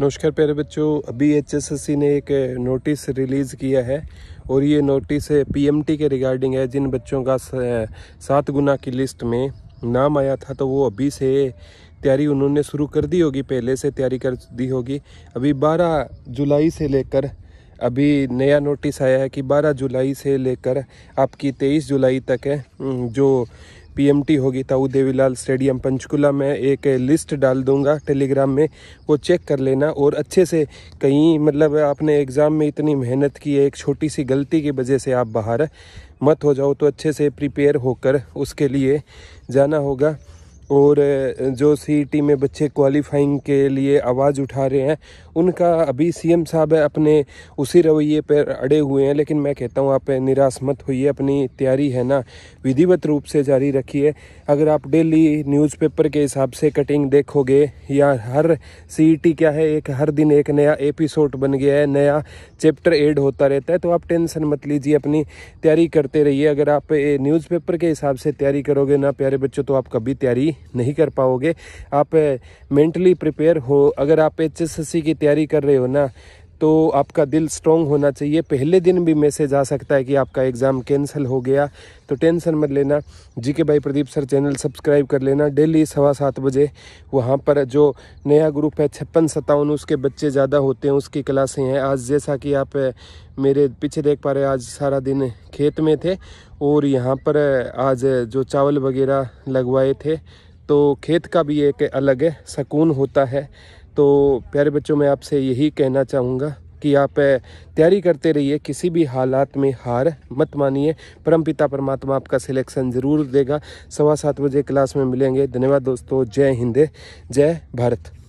नमस्कार प्यारे बच्चों अभी एचएसएससी ने एक नोटिस रिलीज़ किया है और ये नोटिस पीएमटी के रिगार्डिंग है जिन बच्चों का सात गुना की लिस्ट में नाम आया था तो वो अभी से तैयारी उन्होंने शुरू कर दी होगी पहले से तैयारी कर दी होगी अभी 12 जुलाई से लेकर अभी नया नोटिस आया है कि 12 जुलाई से लेकर आपकी 23 जुलाई तक है जो पीएमटी होगी ताऊ तो देवीलाल स्टेडियम पंचकुला में एक लिस्ट डाल दूंगा टेलीग्राम में वो चेक कर लेना और अच्छे से कहीं मतलब आपने एग्ज़ाम में इतनी मेहनत की है एक छोटी सी गलती की वजह से आप बाहर मत हो जाओ तो अच्छे से प्रिपेयर होकर उसके लिए जाना होगा और जो सी e में बच्चे क्वालिफाइंग के लिए आवाज़ उठा रहे हैं उनका अभी सीएम साहब अपने उसी रवैये पर अड़े हुए हैं लेकिन मैं कहता हूँ आप निराश मत होइए अपनी तैयारी है ना विधिवत रूप से जारी रखिए अगर आप डेली न्यूज़पेपर के हिसाब से कटिंग देखोगे या हर सी e क्या है एक हर दिन एक नया एपिसोड बन गया है नया चैप्टर एड होता रहता है तो आप टेंसन मत लीजिए अपनी तैयारी करते रहिए अगर आप पेपर के हिसाब से तैयारी करोगे ना प्यारे बच्चों तो आप कभी तैयारी नहीं कर पाओगे आप मेंटली प्रिपेयर हो अगर आप एच की तैयारी कर रहे हो ना तो आपका दिल स्ट्रॉन्ग होना चाहिए पहले दिन भी मैसेज आ सकता है कि आपका एग्ज़ाम कैंसिल हो गया तो टेंशन मत लेना जी के भाई प्रदीप सर चैनल सब्सक्राइब कर लेना डेली सवा सात बजे वहाँ पर जो नया ग्रुप है छप्पन सत्तावन उसके बच्चे ज़्यादा होते हैं उसकी क्लासें हैं आज जैसा कि आप मेरे पीछे देख पा रहे आज सारा दिन खेत में थे और यहाँ पर आज जो चावल वगैरह लगवाए थे तो खेत का भी एक अलग है सकून होता है तो प्यारे बच्चों मैं आपसे यही कहना चाहूँगा कि आप तैयारी करते रहिए किसी भी हालात में हार मत मानिए परमपिता परमात्मा आपका सिलेक्शन ज़रूर देगा सवा सात बजे क्लास में मिलेंगे धन्यवाद दोस्तों जय हिंद जय भारत